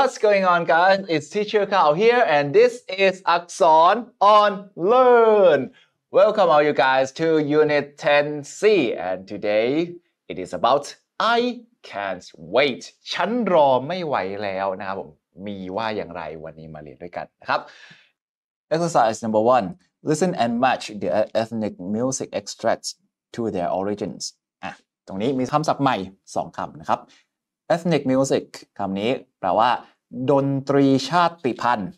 What's going on, guys? It's Teacher Kao here, and this is Axon on Learn. Welcome, all you guys, to Unit 10C, and today it is about I can't wait ฉันรอไม่ไหวแล้วนะครับผมมีว่าอย่างไรวันนี้มาเรียนด้วยกันนะครับ Exercise number one: Listen and match the ethnic music extracts to their origins. อ่ะตรงนี้มีคำศัพท์ใหม่ 2คำนะครับ ethnic music คำนี้แปลว่า ดนตรีชาติพันธุ์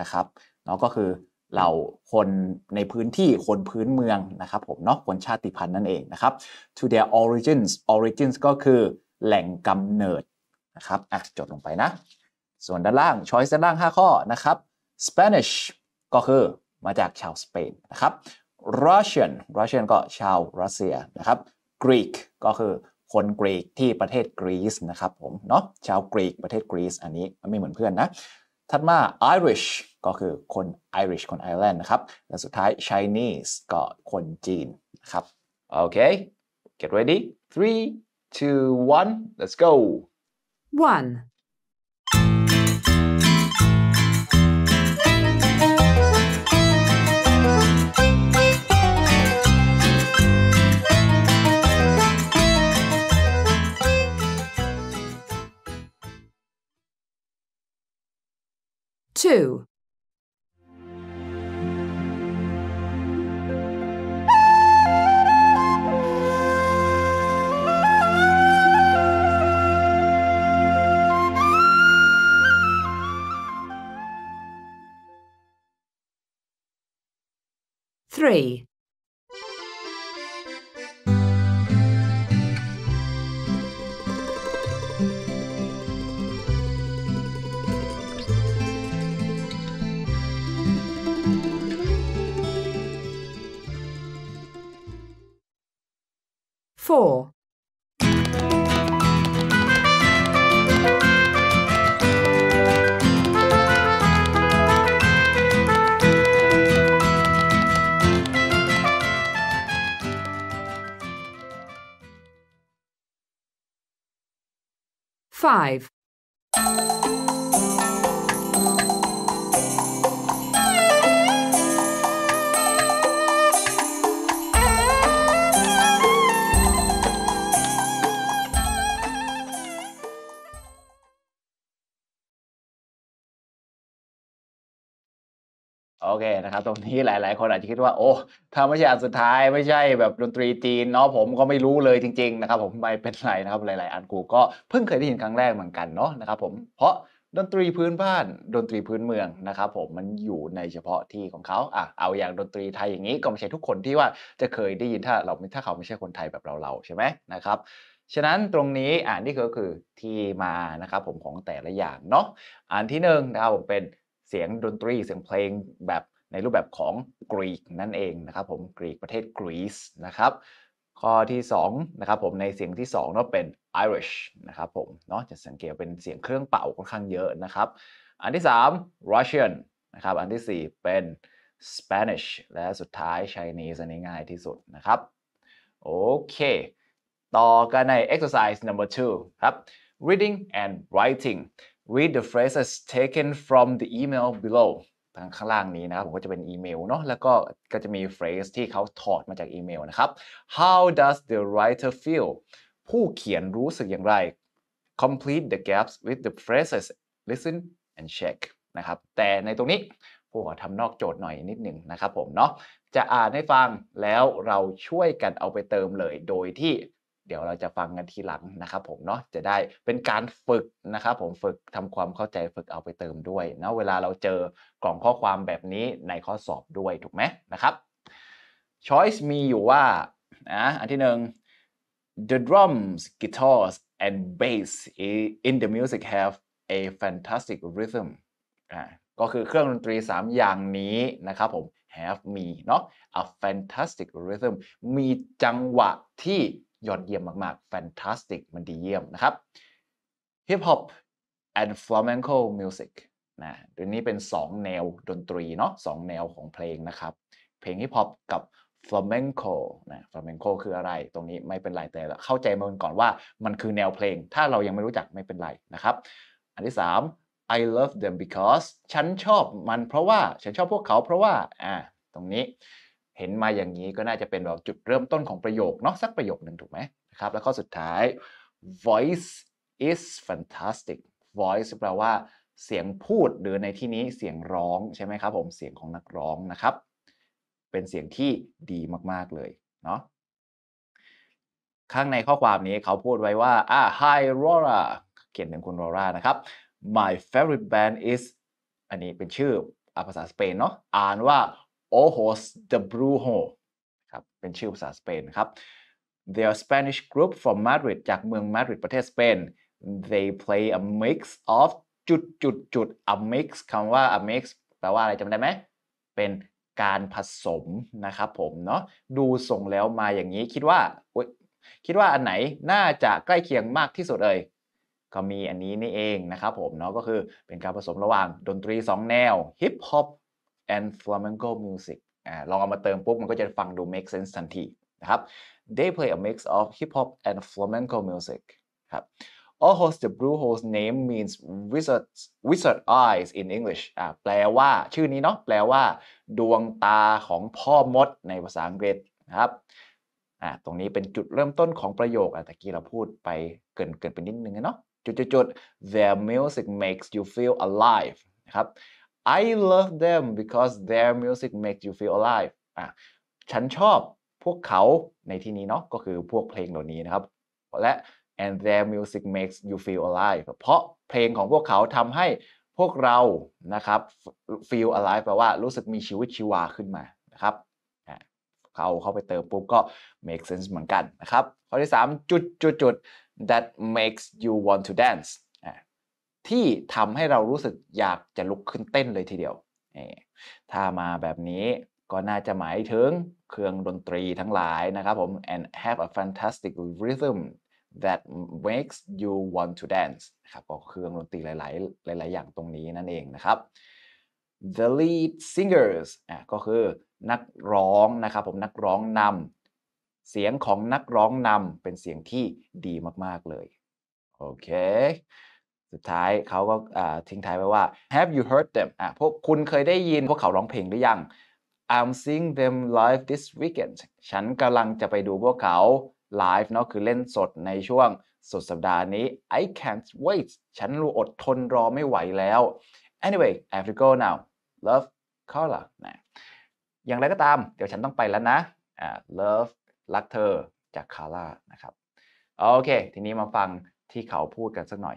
นะครับ เนาะก็คือเหล่าคน ในพื้นที่คนพื้นเมืองนะครับ ผมเนาะคน ชาติพันธุ์นั่นเอง นะครับ to their origins origins ก็คือ แหล่งกำเนิด นะครับอ่ะจดลงไปนะ ส่วนด้านล่าง choice ด้านล่าง5ข้อนะครับ Spanish ก็คือมาจากชาวสเปน นะครับ Russian Russian ก็ชาวรัสเซีย นะครับ Greek ก็คือคนกรีกที่ประเทศกรีซนะครับผมเนาะชาวกรีกประเทศกรีซอันนี้ไม่เหมือนเพื่อนนะถัดมา Irish ก็คือคน Irish คนไอร์แลนด์นะครับ และสุดท้าย Chinese ก็คนจีนนะครับ โอเค get ready three two one let's go one 2. Three. Four. Five. โอเคนะครับตรงนี้หลายๆ คนอาจจะคิดว่าโอ้ถ้าไม่ใช่อันสุดท้ายไม่ใช่แบบดนตรีจีนเนาะผมก็ไม่รู้เลยจริง ๆ นะครับผมไม่เป็นไรนะครับหลายๆ อันกูก็เพิ่งเคยได้ยินครั้งแรกเหมือนกันเนาะนะครับผมเพราะดนตรีพื้นบ้าน ดนตรีพื้นเมืองนะครับผมมันอยู่ในเฉพาะที่ของเขาอ่ะเอาอย่างดนตรีไทยอย่างนี้ ก็ไม่ใช่ทุกคนที่ว่าจะเคยได้ยินถ้าเราถ้าเขาไม่ใช่คนไทยแบบเราเราใช่ไหมนะครับฉะนั้นตรงนี้อ่านที่ก็คือที่มานะครับผมของแต่ละอย่างเนาะอันที่หนึ่งนะครับผมเป็นเสียงดนตรี เสียงเพลงแบบในรูปแบบของกรีกนั่นเองนะครับผมกรีกประเทศกรีซนะครับข้อที่ 2 นะครับผมในเสียงที่ 2เนาะเป็น Irish นะครับผมเนาะจะสังเกตเป็นเสียงเครื่องเป่าค่อนข้างเยอะนะครับ อันที่ 3 Russian นะครับอันที่ 4 เป็น Spanish และสุดท้าย Chinese อันนี้ง่ายที่สุดนะครับ โอเค ต่อกันใน exercise number two ครับ reading and writing read the phrases taken from the email below ทางข้างล่างนี้นะครับผมก็จะเป็นอีเมลเนาะแล้วก็ก็จะมีเฟรสที่เขาถอดมาจากอีเมลนะครับ how does the writer feel ผู้เขียนรู้สึกอย่างไร complete the gaps with the phrases listen and check นะครับ แต่ในตรงนี้ผู้ทำนอกโจทย์หน่อยนิดหนึ่งนะครับผมเนาะจะอ่านให้ฟังแล้วเราช่วยกันเอาไปเติมเลยโดยที่เดี๋ยวเราจะฟังกันทีหลังนะครับผมเนาะจะได้เป็นการฝึกนะครับผมฝึกทำความเข้าใจฝึกเอาไปเติมด้วยนะเวลาเราเจอกล่องข้อความแบบนี้ในข้อสอบด้วยถูกไหมนะครับ choice มีอยู่ว่าอ่ะอันที่หนึ่ง the drums guitars and bass in the music have a fantastic rhythm อ่ะก็คือเครื่องดนตรี 3 อย่างนี้นะครับผม have มีเนาะ a fantastic rhythm มีจังหวะที่ยอดเยี่ยมมากๆ fantastic มันดีเยี่ยมนะครับ hip hop and flamenco music นะเดีวนี้เป็น 2 แนวดนตรีเนาะสแนวของเพลงนะครับ เพลงฮิปฮอปกับ flamenco นะ flamenco คืออะไร ตรงนี้ไม่เป็นไร แต่เข้าใจมันก่อนว่ามันคือแนวเพลง ถ้าเรายังไม่รู้จักไม่เป็นไรนะครับ อันที่ 3 I love them because ฉันชอบมันเพราะว่า ฉันชอบพวกเขาเพราะว่า อ่า ตรงนี้เห็นมาอย่างนี้ก็น่าจะเป็นแบบจุดเริ่มต้นของประโยค เนาะสักประโยคหนึ่งถูกไหมนะครับแล้วข้อสุดท้าย voice is fantastic voice แปลว่าเสียงพูดหรือในที่นี้เสียงร้องใช่ไหมครับผม เสียงของนักร้องนะครับ เป็นเสียงที่ดีมากๆเลย เนาะข้างในข้อความนี้เขาพูดไว้ว่าอ่า Hi Rora เขียนถึงคุณ Rora นะครับ My favorite band is อันนี้เป็นชื่อภาษาสเปนเนาะอ่านว่า Ojos de Brujo ครับเป็นชื่อภาษาสเปนครับ t h e a r Spanish group from Madrid จากเมืองมาดริดประเทศสเปน They play a mix of จุดจุดจุด a mix คำว่า a mix แปลว่าอะไรจำได้ไหม เป็นการผสมนะครับผมเนาะ ดูส่งแล้วมาอย่างนี้คิดว่า คิดว่าอันไหนน่าจะใกล้เคียงมากที่สุดเลย ก็มีอันนี้นี่เองนะครับผมเนาะก็คือเป็นการผสมระหว่างดนตรี 2 แนวฮิปฮอป and flamenco music อ่าลองเอามาเติมปุ๊บ มันก็จะฟังดู make sense ทันทีนะครับ they play a mix of hip hop and flamenco music ครับ All host the blue host name means wizard wizard eyes in English อ่าแปลว่า ชื่อนี้เนาะ แปลว่า ดวงตาของพ่อมดในภาษาอังกฤษนะครับอ่าตรงนี้เป็นจุดเริ่มต้นของประโยคอ่ะตะกี้เราพูดไปเกินเกินไปนิดนึงเนาะ จุดๆ their music makes you feel alive นะครับ I love them because their music makes you feel alive อ่ะฉันชอบพวกเขาในที่นี้เนาะก็คือพวกเพลงเหล่านี้นะครับ และ and their music makes you feel alive เพราะเพลงของพวกเขาทำให้พวกเรานะครับ feel alive แปลว่ารู้สึกมีชีวิตชีวาขึ้นมานะครับ เขาเข้าไปเติมปุ๊บก็ make sense เหมือนกันนะครับข้อที่3จุดจุดจุด that makes you want to dance ที่ทำให้เรารู้สึกอยากจะลุกขึ้นเต้นเลยทีเดียว ถ้ามาแบบนี้ ก็น่าจะหมายถึงเครื่องดนตรีทั้งหลายนะครับผม and have a fantastic rhythm that makes you want to dance นะครับก็เครื่องดนตรีหลาย ๆ หลาย ๆ อย่างตรงนี้นั่นเองนะครับ the lead singers อ่ะก็คือนักร้องนะครับผม นักร้องนำ เสียงของนักร้องนำเป็นเสียงที่ดีมากๆเลย โอเคสุดท้ายเขาก็ทิ้งท้ายไว้ว่า Have you heard them อ่ะพวกคุณเคยได้ยินพวกเขาร้องเพลงหรือยัง I'm seeing them live this weekend ฉันกำลังจะไปดูพวกเขา live เนาะคือเล่นสดในช่วงสุดสัปดาห์นี้ I can't wait ฉันรู้อดทนรอไม่ไหวแล้ว Anyway I have to go now Love Carla นะ อย่างไรก็ตามเดี๋ยวฉันต้องไปแล้วนะ Love รักเธอ จาก Carla นะครับ โอเค ทีนี้มาฟังที่เขาพูดกันสักหน่อย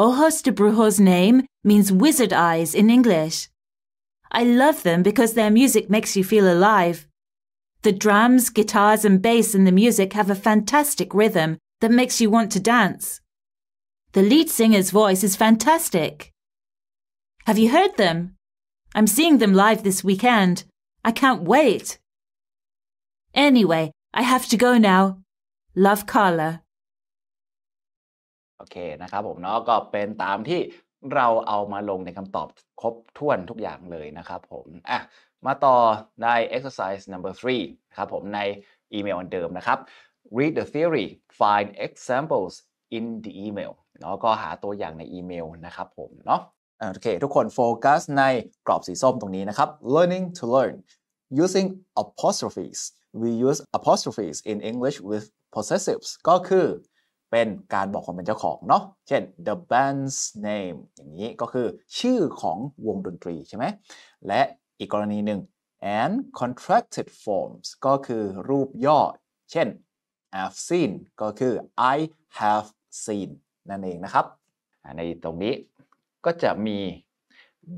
Ojos de Brujo's name means wizard eyes in English. I love them because their music makes you feel alive. The drums, guitars, and bass in the music have a fantastic rhythm that makes you want to dance. The lead singer's voice is fantastic. Have you heard them? I'm seeing them live this weekend. I can't wait. Anyway, I have to go now. Love Carla. โอเคนะครับผมเนาะก็เป็นตามที่เราเอามาลงในคำตอบครบถ้วนทุกอย่างเลยนะครับผมอ่ะมาต่อใน exercise number three ครับผมในอีเมลอันเดิมนะครับ read the theory find examples in the email เนาะก็หาตัวอย่างในอีเมลนะครับผมเนาะโอเคทุกคนโฟกัสในกรอบสีส้มตรงนี้นะครับ learning to learn using apostrophes we use apostrophes in English with possessives ก็คือเป็นการบอกความเป็นเจ้าของเนาะ เช่น the band's name อย่างนี้ก็คือชื่อของวงดนตรีใช่ไหม และอีกกรณีหนึ่ง and contracted forms ก็คือรูปย่อ เช่น I've seen ก็คือ I have seen นั่นเองนะครับ ในตรงนี้ก็จะมี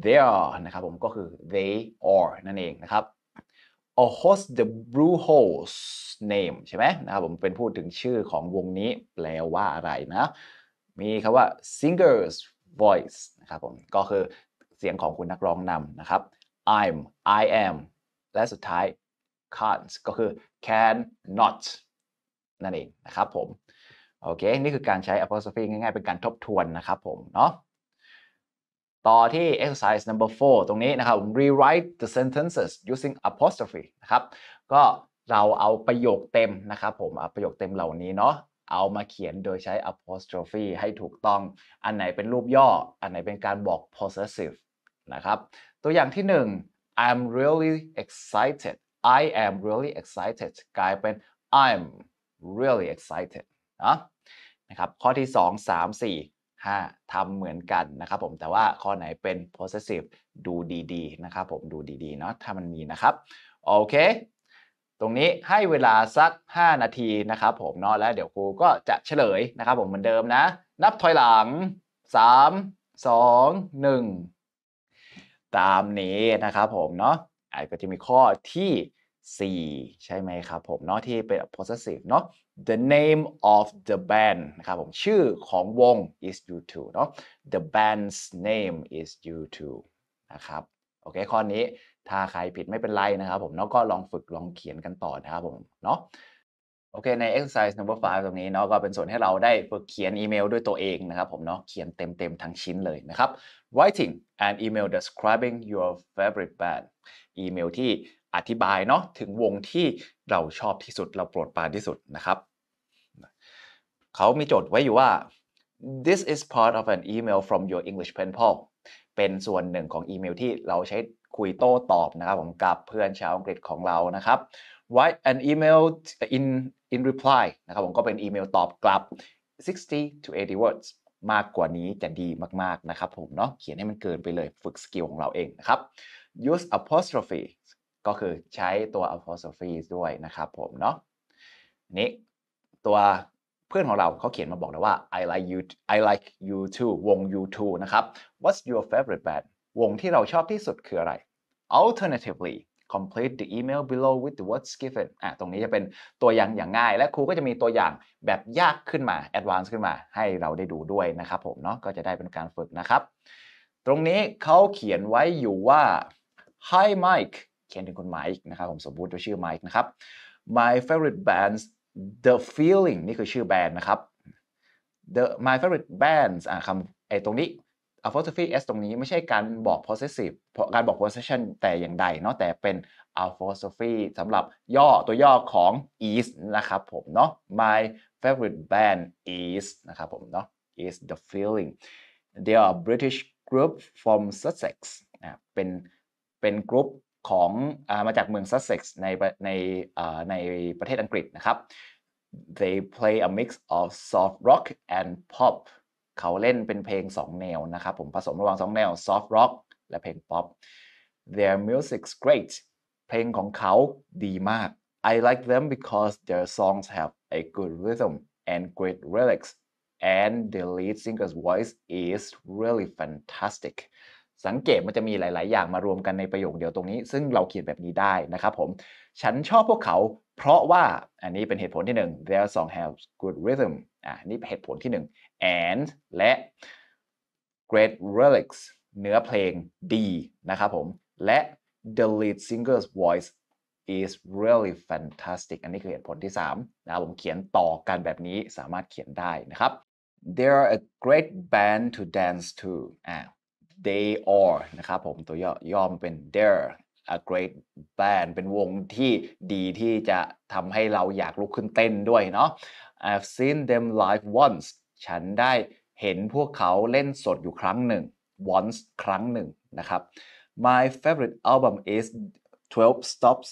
there นะครับผม ก็คือ they are นั่นเองนะครับ a host the b l u e h o l e s name ใช่ไหมนะครับผมเป็นพูดถึงชื่อของวงนี้แปลว่าอะไรนะ มีคำว่า singers voice นะครับผมก็คือเสียงของคุณนักร้องนำนะครับ I'm I am และสุดท้าย can't ก็คือ can not นั่นเองนะครับผมโอเคนี่คือการใช้ apostrophe ง่ายๆเป็นการทบทวนนะครับผมเนาะต่อที่ exercise number four ตรงนี้นะครับ rewrite the sentences using apostrophe นะครับ ก็เราเอาประโยคเต็มนะครับผมประโยคเต็มเหล่านี้เนาะ เอามาเขียนโดยใช้ apostrophe ให้ถูกต้องอันไหนเป็นรูปย่อ อันไหนเป็นการบอก possessive นะครับ ตัวอย่างที่ 1 I'm really excited I am really excited กลายเป็น I'm really excited นะนะครับ ข้อที่ 2 3 4 5ทำเหมือนกันนะครับผมแต่ว่าข้อไหนเป็น possessive ดูดีๆ นะครับผมดูดีๆ เนาะถ้ามันมีนะครับ โอเค ตรงนี้ให้เวลาสัก 5 นาทีนะครับผมเนาะแล้วเดี๋ยวครูก็จะเฉลยนะครับผมเหมือนเดิมนะ นับถอยหลัง 3 2 1 ตามนี้นะครับผมเนาะอาจจะมีข้อที่4ใช่ไหมครับผมเนาะที่เป็น possessive เนาะ the name of the band นะครับผมชื่อของวง is you too เนาะ the band's name is you too นะครับโอเคข้อนี้ถ้าใครผิดไม่เป็นไรนะครับผมเนาะก็ลองฝึกลองเขียนกันต่อนะครับผมเนาะโอเคใน exercise number 5 ตรงนี้เนาะก็เป็นส่วนให้เราได้ฝึกเขียนอีเมลด้วยตัวเองนะครับผมเนาะเขียนเต็มๆทั้งชิ้นเลยนะครับ writing an email describing your favorite band อีเมลที่อธิบายเนาะถึงวงที่เราชอบที่สุดเราโปรดปรานที่สุดนะครับเขามีโจทย์ไว้อยู่ว่า this is part of an email from your English pen pal เป็นส่วนหนึ่งของอีเมลที่เราใช้คุยโต้ตอบนะครับผมกับเพื่อนชาวอังกฤษของเรานะครับ write an email in in reply นะครับผมก็เป็นอีเมลตอบกลับ 60 to 80 words มากกว่านี้จะดีมากๆนะครับผมเนาะเขียนให้มันเกินไปเลยฝึกสกิลของเราเองนะครับ use apostrophe ก็คือ ใช้ตัว apostrophe ด้วยนะครับ ผม เนาะนี้ตัวเพื่อนของเราเขาเขียนมาบอกแล้วว่า I like you I like you too วง you too นะครับ What's your favorite band วงที่เราชอบที่สุดคืออะไร Alternatively complete the email below with the words given อ่ะตรงนี้จะเป็นตัวอย่างอย่างง่าย และครูก็จะมีตัวอย่างแบบยากขึ้นมา advanced ขึ้นมาให้เราได้ดูด้วยนะครับผม เนาะก็จะได้เป็นการฝึกนะครับ ตรงนี้เขาเขียนไว้อยู่ว่า Hi Mike เขียนถึงคุณไมค์นะครับ ผมสมมติว่าชื่อไมค์นะครับ my favorite bands the feeling นี่คือชื่อแบรนด์นะครับ the my favorite bands อ่าคำไอ้ตรงนี้ apostrophe s ตรงนี้ไม่ใช่การบอก possessive การบอก possession แต่อย่างใดเนาะแต่เป็น apostrophe สำหรับย่อตัวย่อของ is นะครับผมเนาะ my favorite band is นะครับผมเนาะ is the feeling they are British group from Sussex เป็น เป็นกรุ๊ปของอมาจากเมืองซัสเซ็กซ์ในในในประเทศอังกฤษ นะครับ they play a mix of soft rock and pop เขาเล่นเป็นเพลง2แนวนะครับ ผมผสมระหว่าง2แนว soft rock และเพลง pop their music's great เพลงของเขาดีมาก I like them because their songs have a good rhythm and great lyrics and the lead singer's voice is really fantastic สังเกตมันจะมีหลายๆ อย่างมารวมกันในประโยคเดียวตรงนี้ซึ่งเราเขียนแบบนี้ได้นะครับผม ฉันชอบพวกเขาเพราะว่าอันนี้เป็นเหตุผลที่ 1 their song have good rhythm อ่านี่เหตุผลที่1 and และ great r e l i c s เนื้อเพลงดีนะครับผม และ the lead singer's voice is really fantastic อันนี้คือเหตุผลที่3นะผมเขียนต่อกันแบบนี้สามารถเขียนได้นะครับ they're a great band to dance to อ่า they are นะครับ ผมตัวย่อย่อมเป็น t h e y r a great band เป็นวงที่ดีที่จะทำให้เราอยากลุกขึ้นเต้นด้วยเนาะ I've seen them live once ฉันได้เห็นพวกเขาเล่นสดอยู่ครั้งหนึ่ง once ครั้งหนึ่งนะครับ My favorite album is 12 stops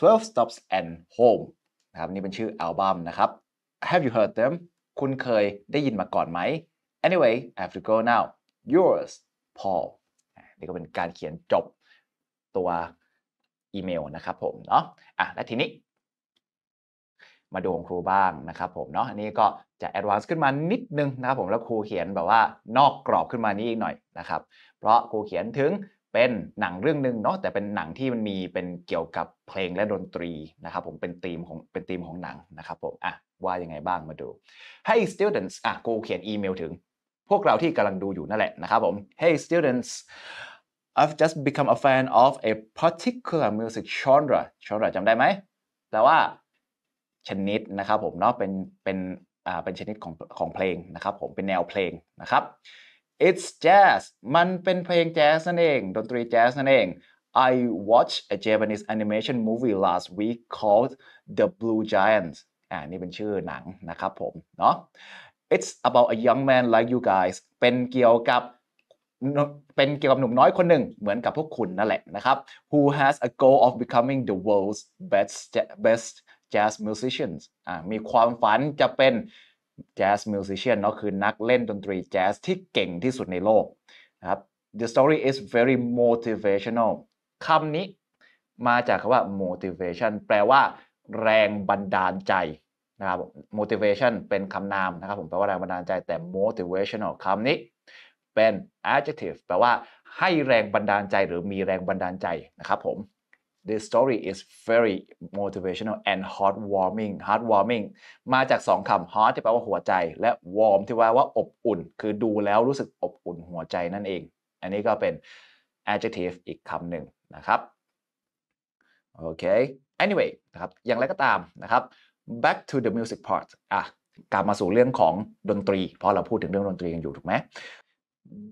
12 stops and home นะครับ นี่เป็นชื่ออัลบั้มนะครับ Have you heard them คุณเคยได้ยินมาก่อนไหม Anyway I have to go now yours Paul นี่ก็เป็นการเขียนจบตัวอีเมลนะครับผมเนาะ อ่ะ และทีนี้มาดูของครูบ้างนะครับผมเนาะ อันนี้ก็จะแอดวานซ์ขึ้นมานิดนึงนะครับผม แล้วครูเขียนแบบว่านอกกรอบขึ้นมานี้อีกหน่อยนะครับ เพราะครูเขียนถึงเป็นหนังเรื่องหนึ่งเนาะ แต่เป็นหนังที่มันมีเป็นเกี่ยวกับเพลงและดนตรีนะครับผม เป็นธีมของเป็นธีมของหนังนะครับผม อ่ะ ว่ายังไงบ้างมาดู Hey students อ่ะกูเขียนอีเมลถึงพวกเราที่กำลังดูอยู่นั่นแหละนะครับผม Hey students I've just become a fan of a particular music genre genre จำได้ไหมแปลว่าชนิดนะครับผม เนาะเป็นเป็นอ่าเป็นชนิดของของเพลงนะครับผม เป็นแนวเพลงนะครับ it's jazz มันเป็นเพลงแจ๊สนั่นเองดนตรีแจ๊สนั่นเอง I watched a Japanese animation movie last week called The Blue Giant อ่า นี่เป็นชื่อหนังนะครับผม เนาะ it's about a young man like you guys เป็นเกี่ยวกับ เป็นเกี่ยวกับหนุ่มน้อยคนหนึ่ง เหมือนกับพวกคุณนั่นแหละนะครับ who has a goal of becoming the world's best best jazz musicians อ่ามีความฝันจะเป็น jazz musician เนาะคือนักเล่นดนตรีแจ๊สที่เก่งที่สุดในโลกนะครับ the story is very motivational คำนี้มาจากคำว่า motivation แปลว่าแรงบันดาลใจนะครับ motivation เป็นคำนามนะครับผม แปลว่าแรงบันดาลใจแต่ motivational คำนี้ เป็น adjective แปลว่าให้แรงบันดาลใจหรือมีแรงบันดาลใจ นะครับผม This story is very motivational and heartwarming heartwarming มาจากสองคำ heart ที่แปลว่าหัวใจ และ warm ที่แปลว่าอบอุ่น คือดูแล้วรู้สึกอบอุ่นหัวใจนั่นเอง อันนี้ก็เป็น adjective อีกคำหนึ่งนะครับโอเค anyway นะครับอย่างไรก็ตามนะครับ back to the music part อ่ะกลับมาสู่เรื่องของดนตรีเพราะเราพูดถึงเรื่องดนตรีกันอยู่ถูกไหม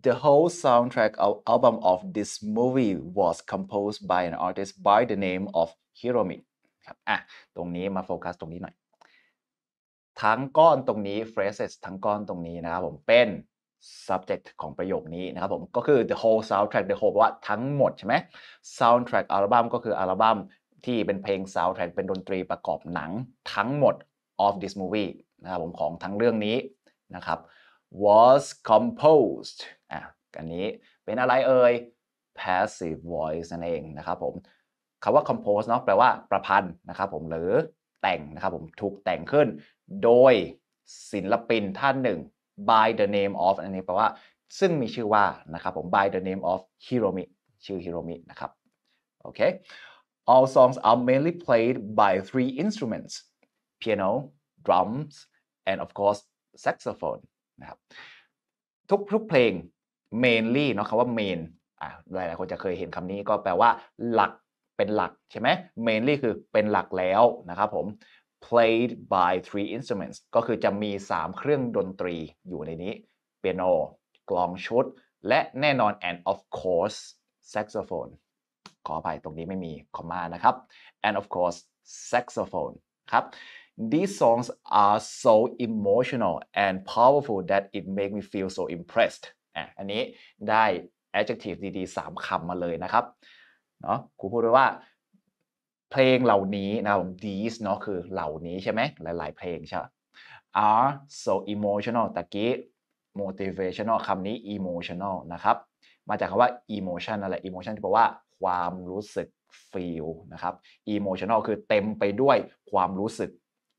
The whole soundtrack of album of this movie was composed by an artist by the name of Hiromi ครับอ่ะตรงนี้มาโฟกัสตรงนี้หน่อย ทั้งก้อนตรงนี้ phrases ทั้งก้อนตรงนี้นะครับผมเป็น subject ของประโยคนี้นะครับผม ก็คือ the whole soundtrack the whole ว่าทั้งหมดใช่ไหม soundtrack อัลบั้มก็คืออัลบั้มที่เป็นเพลงซาวด์แทร็กเป็นดนตรีประกอบหนังทั้งหมด of this movie นะครับผมของทั้งเรื่องนี้นะครับ was composed อ่ะกันนี้เป็นอะไรเอ่ย passive voice นั่นเองนะครับผม คำว่า compose เนาะแปลว่าประพันธ์นะครับผมหรือแต่งนะครับผม ถูกแต่งขึ้นโดยศิลปินท่านหนึ่ง by the name of อันนี้แปลว่าซึ่งมีชื่อว่านะครับผม by the name of Hiromi ชื่อ Hiromi นะครับ โอเค All songs are mainly played by three instruments piano, drums, and of course saxophone นะครับทุกทุกเพลง mainly เนาะคำว่า main อ่าหลายๆคนจะเคยเห็นคำนี้ก็แปลว่า หลักเป็นหลัก ใช่ไหม mainly คือเป็นหลักแล้ว นะครับผม played by three instruments ก็คือจะมี3เครื่องดนตรีอยู่ในนี้เปียโนกลองชุด และแน่นอน and of course saxophone ขออภัยตรงนี้ไม่มี คอมมานะครับ and of course saxophone ครับ These songs are so emotional and powerful that it make me feel so impressed อันนี้ได้ adjective ดีๆ3คำมาเลยนะครับเนาะครูพูดไว้ว่า เพลงเหล่านี้นะผม these เนาะคือเหล่านี้ใช่ไหมหลายๆเพลงใช่ are so emotional ตะกี้ motivational คำนี้ emotional นะครับมาจากคำว่า emotion อะไร emotion ที่แปลว่าความรู้สึก feel นะครับ emotional คือเต็มไปด้วยความรู้สึก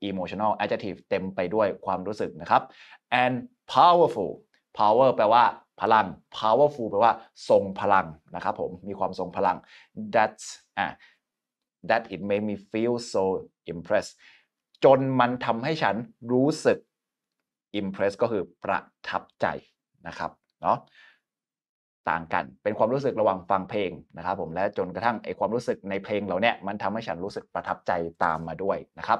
emotional adjective เต็มไปด้วยความรู้สึกนะครับ and powerful power แปลว่าพลัง powerful แปลว่าทรงพลังนะครับผม มีความทรงพลัง that uh, that it made me feel so impressed จนมันทำให้ฉันรู้สึก impress e d ก็คือประทับใจนะครับเนาะต่างกัน เป็นความรู้สึกระหว่างฟังเพลงนะครับผมและจนกระทั่งไอความรู้สึกในเพลงเราเนี่ยมันทำให้ฉันรู้สึกประทับใจตามมาด้วยนะครับ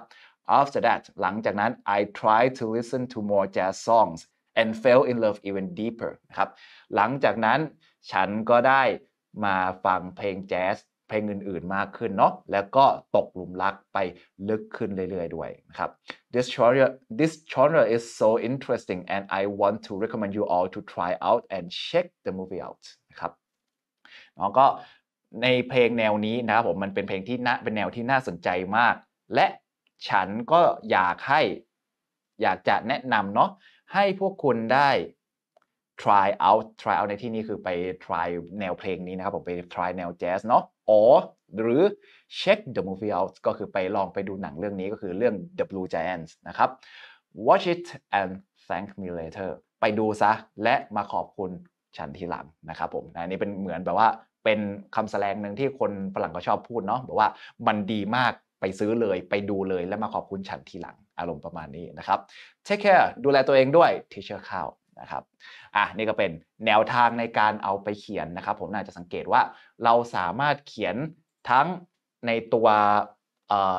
after that หลังจากนั้น I t r y to listen to more jazz songs and fell in love even deeper นะครับหลังจากนั้นฉันก็ได้มาฟังเพลงแจ๊สเพลงอื่นๆ มากขึ้นเนาะ แล้วก็ตกหลุมรักไปลึกขึ้นเรื่อยๆด้วยนะครับ this genre this genre is so interesting and I want to recommend you all to try out and check the movie out นะครับน้องก็ในเพลงแนวนี้นะครับผม มันเป็นเพลงที่น่าเป็นแนวที่น่าสนใจมาก และฉันก็อยากให้ อยากจะแนะนำเนาะ ให้พวกคุณได้ try out try out ในที่นี้คือไป try แนวเพลงนี้นะครับผม ไป try แนวแจ๊สเนาะ or หรือ check the movie out ก็คือไปลองไปดูหนังเรื่องนี้ก็คือเรื่อง The Blue Giants นะครับ watch it and thank me later ไปดูซะ และมาขอบคุณฉันทีหลังนะครับผมอันนี้เป็นเหมือนแบบว่าเป็นคำแสดงหนึ่งที่คนฝรั่งก็ชอบพูดเนาะบอกว่ามันดีมากไปซื้อเลยไปดูเลยแล้วมาขอบคุณฉันทีหลังอารมณ์ประมาณนี้นะครับ take care ดูแลตัวเองด้วย teacher ข้าวนะครับ อ่ะนี่ก็เป็นแนวทางในการเอาไปเขียนนะครับผมน่าจะสังเกตว่าเราสามารถเขียนทั้งในตัว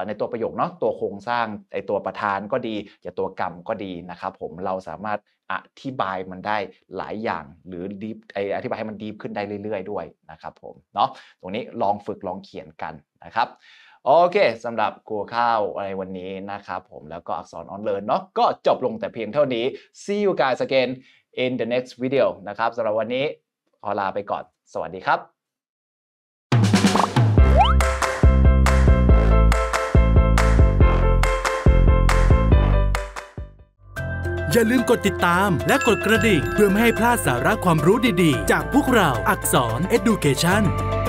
ในตัวประโยคเนาะตัวโครงสร้างไอตัวประธานก็ดี จะตัวกรรมก็ดีนะครับ ผมเราสามารถอธิบายมันได้หลายอย่างหรือดีไออธิบายให้มันดีขึ้นได้เรื่อยๆด้วยนะครับผมเนาะตรงนี้ลองฝึกลองเขียนกันนะครับโอเคสำหรับกรัวข้าวอะไรวันนี้นะครับผมแล้วก็อักษรออนเลิร์นเนาะก็จบลงแต่เพียงเท่านี้ see you guys again in the next video นะครับสำหรับวันนี้ขอลาไปก่อน สวัสดีครับ อย่าลืมกดติดตามและกดกระดิ่ง เพื่อไม่ให้พลาดสาระความรู้ดีๆ จากพวกเราอักษร Education